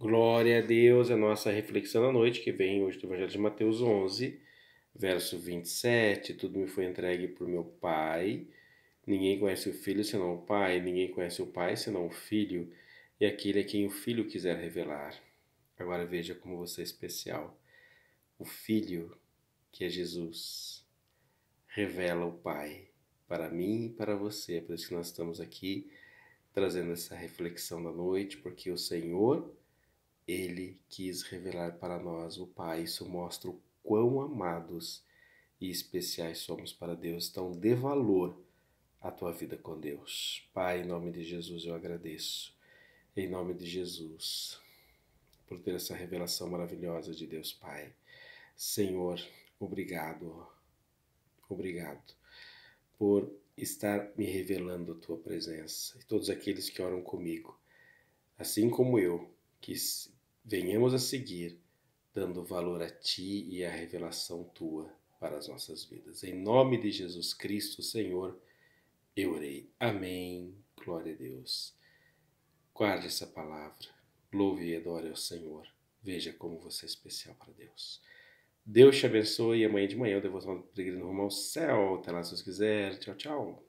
Glória a Deus, é a nossa reflexão da noite, que vem hoje do Evangelho de Mateus 11, verso 27. Tudo me foi entregue por meu Pai. Ninguém conhece o Filho senão o Pai, ninguém conhece o Pai senão o Filho, e aquele a é quem o Filho quiser revelar. Agora veja como você é especial. O Filho, que é Jesus, revela o Pai para mim e para você. É por isso que nós estamos aqui trazendo essa reflexão da noite, porque o Senhor ele quis revelar para nós o Pai. Isso mostra o quão amados e especiais somos para Deus. Então, dê valor à tua vida com Deus. Pai, em nome de Jesus, eu agradeço. Em nome de Jesus, por ter essa revelação maravilhosa de Deus, Pai. Senhor, obrigado. Obrigado por estar me revelando a tua presença e todos aqueles que oram comigo, assim como eu, que, Venhamos a seguir, dando valor a Ti e à revelação Tua para as nossas vidas. Em nome de Jesus Cristo, Senhor, eu orei. Amém. Glória a Deus. Guarde essa palavra. Louve e adore ao Senhor. Veja como você é especial para Deus. Deus te abençoe e amanhã de manhã eu devo estar peregrino rumo ao céu. Até lá se Deus quiser. Tchau, tchau.